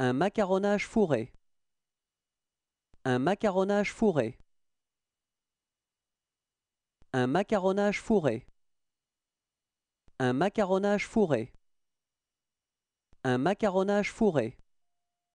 Un macaronnage fourré. Un macaronnage fourré. Un macaronnage fourré. Un macaronnage fourré. Un macaronnage fourré.